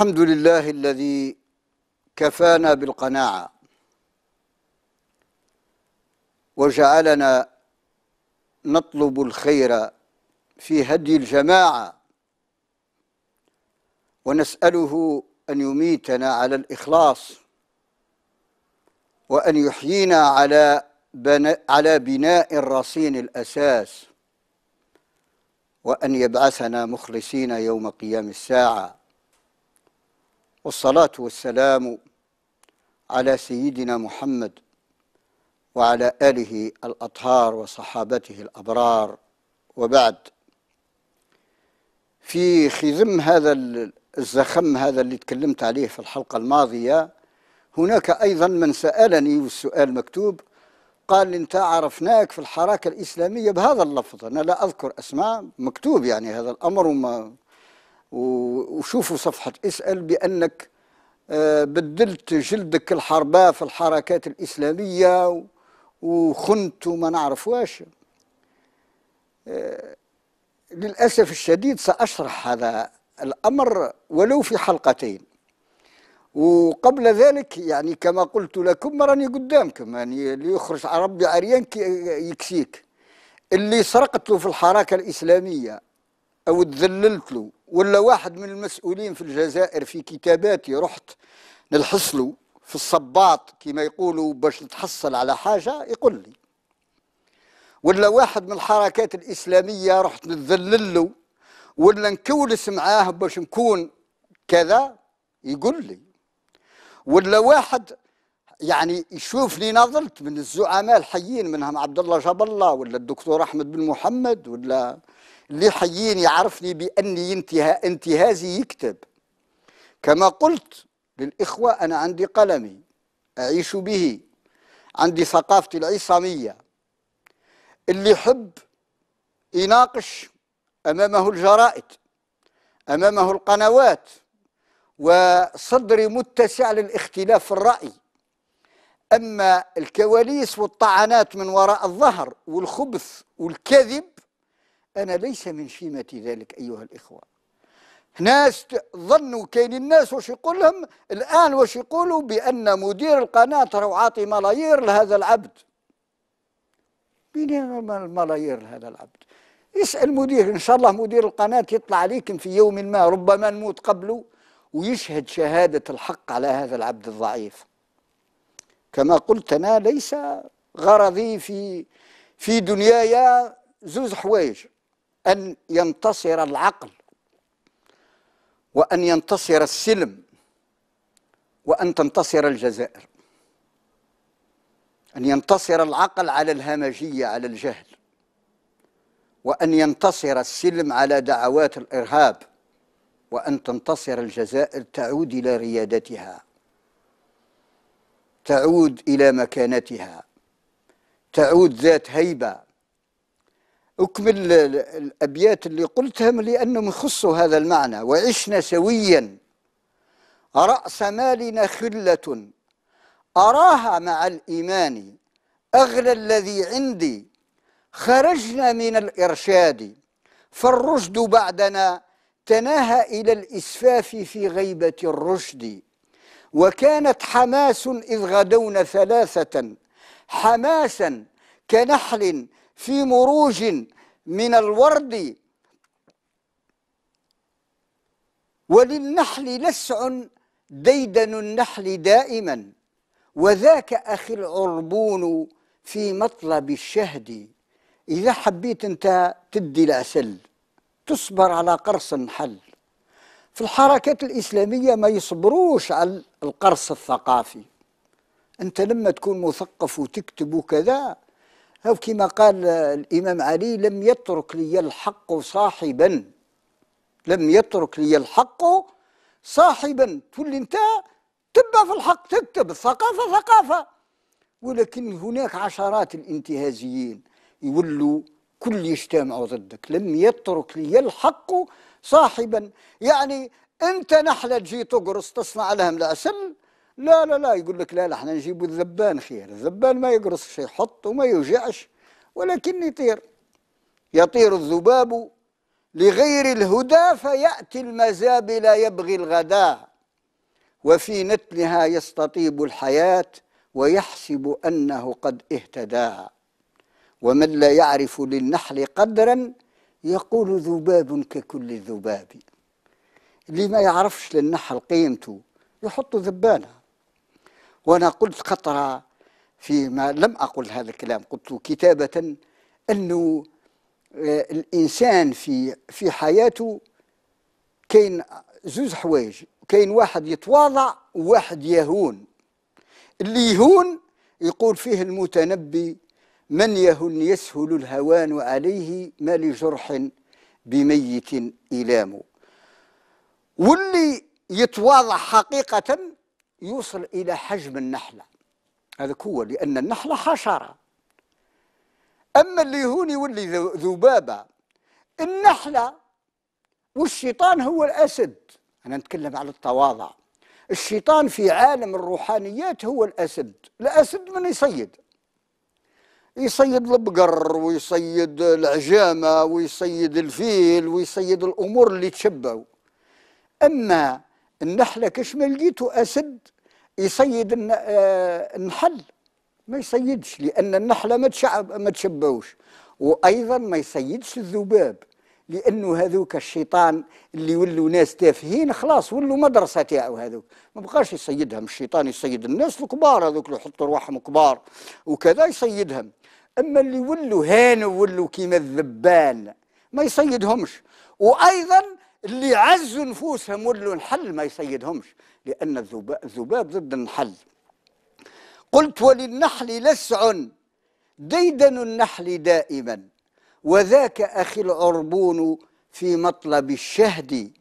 الحمد لله الذي كفانا بالقناعة وجعلنا نطلب الخير في هدي الجماعة ونسأله أن يميتنا على الإخلاص وأن يحيينا على على بناء الرصين الأساس وأن يبعثنا مخلصين يوم قيام الساعة والصلاة والسلام على سيدنا محمد وعلى آله الأطهار وصحابته الأبرار وبعد في خزم هذا الزخم هذا اللي تكلمت عليه في الحلقة الماضية هناك أيضا من سألني والسؤال مكتوب قال انت عرفناك في الحركة الإسلامية بهذا اللفظ أنا لا أذكر أسماء مكتوب يعني هذا الأمر وما وشوفوا صفحة اسأل بأنك آه، بدلت جلدك الحرباء في الحركات الإسلامية وخنت وما نعرف واش آه، للأسف الشديد سأشرح هذا الأمر ولو في حلقتين وقبل ذلك يعني كما قلت لكم راني قدامكم يعني اللي يخرج ربي عريان يكسيك اللي سرقت له في الحركة الإسلامية أو تذللت له ولا واحد من المسؤولين في الجزائر في كتاباتي رحت نلحصلو في الصباط كما يقولوا باش نتحصل على حاجة يقول لي ولا واحد من الحركات الإسلامية رحت نتذللو ولا نكولس معاه باش نكون كذا يقول لي ولا واحد يعني يشوف لي نظرت من الزعماء الحيين منهم عبد الله جاب الله ولا الدكتور احمد بن محمد ولا اللي حييني يعرفني بأني انتها انتهازي يكتب كما قلت للإخوة أنا عندي قلمي أعيش به عندي ثقافتي العصامية اللي يحب يناقش أمامه الجرائد أمامه القنوات وصدري متسع للاختلاف في الرأي أما الكواليس والطعنات من وراء الظهر والخبث والكذب أنا ليس من شيمة ذلك أيها الإخوة ناس ظنوا كاين الناس واش يقول لهم الآن واش يقولوا بأن مدير القناة راهو عاطي ملايير لهذا العبد منين الملايير لهذا العبد يسأل مدير إن شاء الله مدير القناة يطلع عليكم في يوم ما ربما نموت قبله ويشهد شهادة الحق على هذا العبد الضعيف كما قلت أنا ليس غرضي في في دنيايا زوز حوايج أن ينتصر العقل وأن ينتصر السلم وأن تنتصر الجزائر أن ينتصر العقل على الهمجية على الجهل وأن ينتصر السلم على دعوات الإرهاب وأن تنتصر الجزائر تعود إلى ريادتها تعود إلى مكانتها تعود ذات هيبة أكمل الأبيات اللي قلتها لأنهم يخصوا هذا المعنى وعشنا سويا رأس مالنا خلة أراها مع الإيمان أغلى الذي عندي خرجنا من الإرشاد فالرشد بعدنا تناهى إلى الإسفاف في غيبة الرشد وكانت حماس إذ غدونا ثلاثة حماسا كنحل في مروج من الورد وللنحل لسع ديدن النحل دائما وذاك أخي العربون في مطلب الشهد إذا حبيت أنت تدي العسل تصبر على قرص النحل في الحركات الإسلامية ما يصبروش على القرص الثقافي أنت لما تكون مثقف وتكتب وكذا أو كما قال الإمام علي لم يترك لي الحق صاحبا لم يترك لي الحق صاحبا تولي أنت تبع في الحق تكتب الثقافة ثقافة ولكن هناك عشرات الانتهازيين يولوا كل يجتمعوا ضدك لم يترك لي الحق صاحبا يعني أنت نحلة تجي تقرص تصنع لهم العسل لا لا لا يقول لك لا لا احنا نجيبوا الذبان خير الذبان ما يقرصش يحط وما يوجعش ولكن يطير يطير الذباب لغير الهدى فيأتي المزاب لا يبغي الغداء وفي نتنها يستطيب الحياة ويحسب أنه قد اهتدى ومن لا يعرف للنحل قدرا يقول ذباب ككل الذباب اللي ما يعرفش للنحل قيمته يحط ذبانه وأنا قلت قطرة فيما لم أقل هذا الكلام قلت كتابة أنه آه، الإنسان في في حياته كاين زوز حوايج كاين واحد يتواضع وواحد يهون اللي يهون يقول فيه المتنبي من يهن يسهل الهوان عليه ما لجرح بميت إلام واللي يتواضع حقيقة يوصل إلى حجم النحلة هذا هو لأن النحلة حشرة أما اللي هون يولي ذبابة النحلة والشيطان هو الأسد أنا نتكلم على التواضع الشيطان في عالم الروحانيات هو الأسد الأسد من يصيد يصيد البقر ويصيد العجامة ويصيد الفيل ويصيد الأمور اللي تشبهوا أما النحله كش ما لقيتو اسد يصيد آه، النحل ما يصيدش لان النحله ما تشعب ما تشبوش وايضا ما يصيدش الذباب لانه هذوك الشيطان اللي ولوا ناس تافهين خلاص ولوا مدرسه تاعو هذوك ما بقاش يصيدهم الشيطان يصيد الناس الكبار هذوك اللي يحطوا رواحهم كبار وكذا يصيدهم اما اللي ولوا هانوا ولوا كيما الذبان ما يصيدهمش وايضا اللي عزوا نفوسهم ولوا الحل ما يصيدهمش لأن الذباب, الذباب ضد النحل قلت وللنحل لسع ديدن النحل دائما وذاك أخي العربون في مطلب الشهد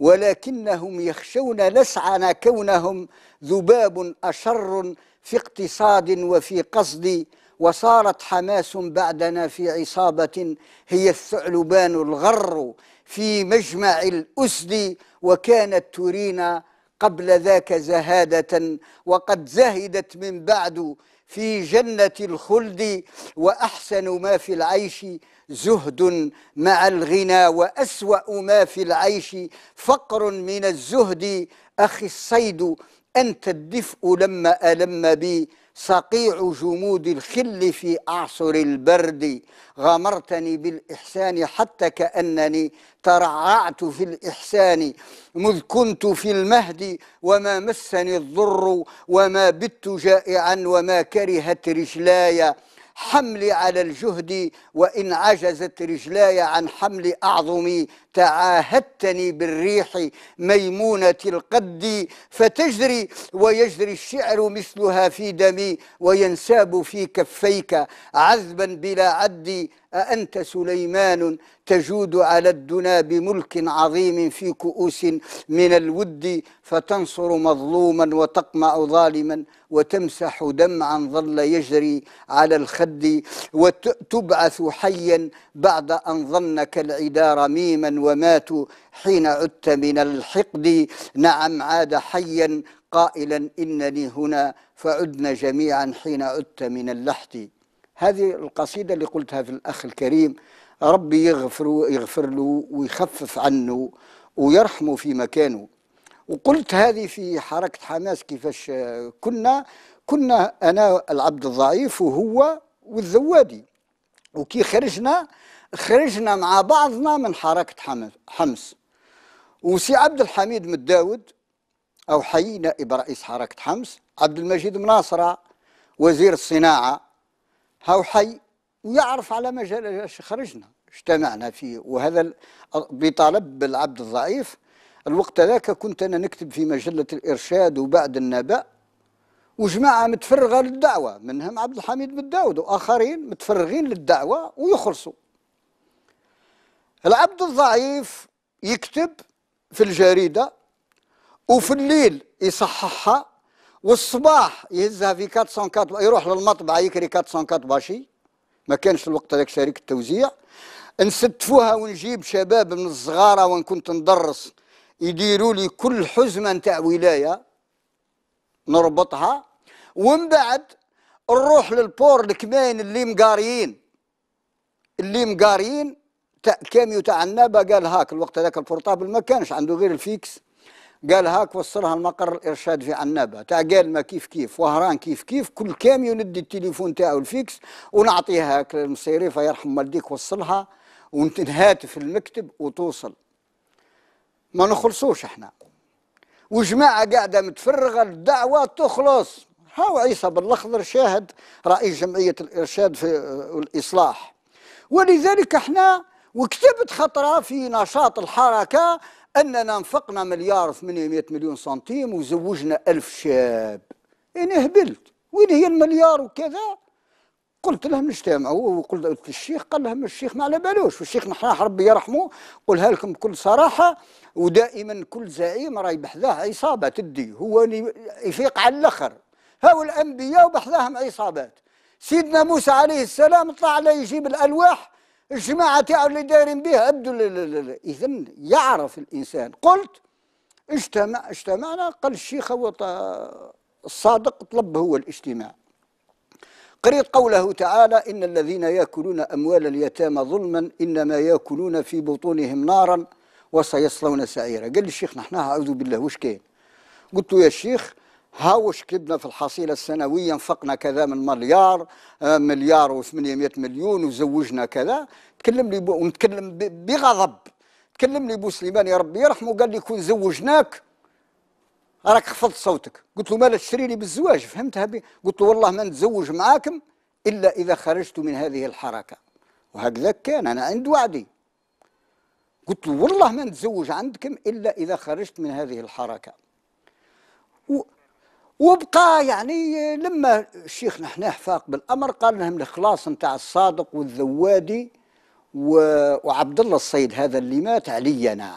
ولكنهم يخشون لسعنا كونهم ذباب أشر في اقتصاد وفي قصد وصارت حماس بعدنا في عصابة هي الثعلبان الغر في مجمع الأسد وكانت ترينا قبل ذاك زهادة وقد زهدت من بعد في جنة الخلد وأحسن ما في العيش زهد مع الغنى وأسوأ ما في العيش فقر من الزهد أخي الصيد أنت الدفء لما ألم بي صقيع جمود الخل في أعصر البرد غمرتني بالإحسان حتى كأنني ترععت في الإحسان مذ كنت في المهد وما مسني الضر وما بت جائعا وما كرهت رجلاي حملي على الجهد وإن عجزت رجلاي عن حمل أعظمي تعاهدتني بالريح ميمونة القد فتجري ويجري الشعر مثلها في دمي وينساب في كفيك عذبا بلا عد أأنت سليمان تجود على الدنا بملك عظيم في كؤوس من الود فتنصر مظلوما وتقمع ظالما وتمسح دمعا ظل يجري على الخد وتبعث حيا بعد أن ظنك العدا رميما وماتوا حين عدت من الحقد نعم عاد حيا قائلا إنني هنا فعدنا جميعا حين عدت من اللحد هذه القصيدة اللي قلتها في الأخ الكريم ربي يغفر, يغفر له ويخفف عنه ويرحمه في مكانه وقلت هذه في حركة حماس كيفاش كنا كنا أنا العبد الضعيف وهو والذوادي وكي خرجنا خرجنا مع بعضنا من حركة حمص وسي عبد الحميد مداود أو حيي نائب رئيس حركة حمص عبد المجيد مناصرة وزير الصناعة هاو حي ويعرف على مجال خرجنا اجتمعنا فيه وهذا بطلب العبد الضعيف الوقت ذاك كنت أنا نكتب في مجلة الإرشاد وبعد النبأ وجماعة متفرغة للدعوة منهم عبد الحميد بن داود وآخرين متفرغين للدعوة ويخلصوا العبد الضعيف يكتب في الجريدة وفي الليل يصححها والصباح يهزها في 404 يروح للمطبعه يكري 404 باشي ما كانش الوقت هذاك شريك التوزيع نستفوها ونجيب شباب من الصغاره وان كنت ندرس يديروا لي كل حزمه نتاع ولايه نربطها ومن بعد نروح للبور الكماين اللي مقاريين اللي مقاريين تاع كاميو تاع النابه قال هاك الوقت هذاك البورطابل ما كانش عنده غير الفيكس قال هاك وصلها المقر الارشاد في عنابه تاع قال ما كيف كيف وهران كيف كيف كل كام يندي التليفون تاعو الفيكس ونعطيها هاك للمصيري فيرحم والديك وصلها في المكتب وتوصل ما نخلصوش احنا وجماعه قاعده متفرغه الدعوه تخلص هاو عيسى بالاخضر شاهد رئيس جمعيه الارشاد في الاصلاح ولذلك احنا وكتبت خطره في نشاط الحركه أننا انفقنا مليار 800 مليون سنتيم وزوجنا ألف شاب أنا هبلت وين هي المليار وكذا قلت لهم نجتمعوا وقلت للشيخ قال لهم الشيخ ما على بالوش والشيخ نحراح ربي يرحمه قولها لكم بكل صراحه ودائما كل زعيم راي بحذاه عصابه تدي هو يفيق على الاخر هاو الانبياء وبحذاهم عصابات سيدنا موسى عليه السلام طلع على يجيب الالواح الجماعة تاعو اللي دايرين بها ابدوا إذا يعرف الإنسان قلت اجتمع اجتمعنا قال الشيخ هو الصادق طلب هو الاجتماع قريت قوله تعالى إن الذين يأكلون أموال اليتامى ظلما إنما يأكلون في بطونهم نارا وسيصلون سعيرا قال لي الشيخ نحن أعوذ بالله وش كاين قلت له يا شيخ هاوش كبنا في الحصيلة السنوية انفقنا كذا من مليار آه، مليار و800 مليون وزوجنا كذا تكلم لي ونتكلم بغضب تكلم لي بو سليمان يا ربي يرحمه قال لي كون زوجناك راك خفضت صوتك قلت له مالا تشري لي بالزواج فهمتها بي قلت له والله ما نتزوج معاكم إلا إذا خرجت من هذه الحركة وهكذا كان أنا عند وعدي قلت له والله ما نتزوج عندكم إلا إذا خرجت من هذه الحركة و وبقى يعني لما الشيخ نحناح فاق بالامر قال لهم الاخلاص نتاع الصادق والذوادي وعبد الله الصيد هذا اللي مات علينا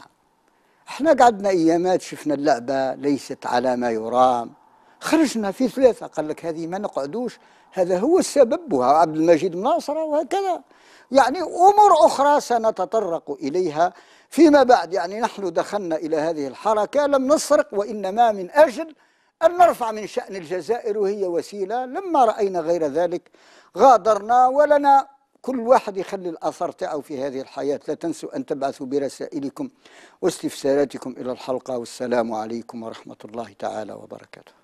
احنا قعدنا ايامات شفنا اللعبه ليست على ما يرام خرجنا في ثلاثه قال لك هذه ما نقعدوش هذا هو السبب وعبد المجيد مناصره وهكذا يعني امور اخرى سنتطرق اليها فيما بعد يعني نحن دخلنا الى هذه الحركه لم نسرق وانما من اجل أن نرفع من شأن الجزائر وهي وسيلة لما رأينا غير ذلك غادرنا ولنا كل واحد يخلي الأثر تاعو في هذه الحياة لا تنسوا أن تبعثوا برسائلكم واستفساراتكم إلى الحلقة والسلام عليكم ورحمة الله تعالى وبركاته